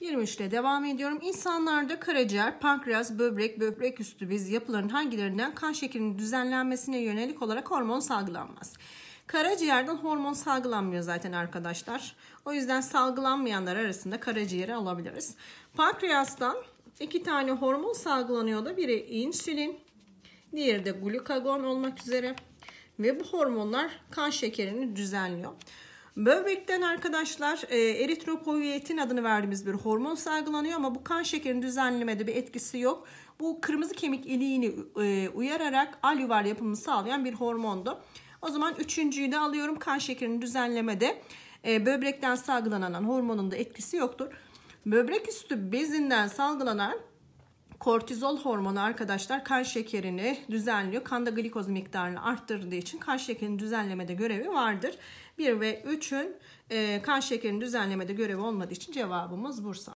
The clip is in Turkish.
23 ile devam ediyorum. İnsanlarda karaciğer, pankreas, böbrek, böbrek üstü biz yapıların hangilerinden kan şekerinin düzenlenmesine yönelik olarak hormon salgılanmaz. Karaciğerden hormon salgılanmıyor zaten arkadaşlar. O yüzden salgılanmayanlar arasında karaciğeri alabiliriz. Pankreastan iki tane hormon salgılanıyor da biri insülin, diğeri de glukagon olmak üzere. Ve bu hormonlar kan şekerini düzenliyor. Böbrekten arkadaşlar e, eritropoyetin adını verdiğimiz bir hormon salgılanıyor ama bu kan şekerini düzenlemede bir etkisi yok. Bu kırmızı kemik iliğini e, uyararak alüvar yapımını sağlayan bir hormondu. O zaman üçüncüyü de alıyorum kan şekerini düzenlemede e, böbrekten salgılanan hormonun da etkisi yoktur. Böbrek üstü bezinden salgılanan kortizol hormonu arkadaşlar kan şekerini düzenliyor. Kanda glikoz miktarını arttırdığı için kan şekerini düzenlemede görevi vardır. 1 ve 3'ün e, kan şekerini düzenlemede görevi olmadığı için cevabımız Bursa.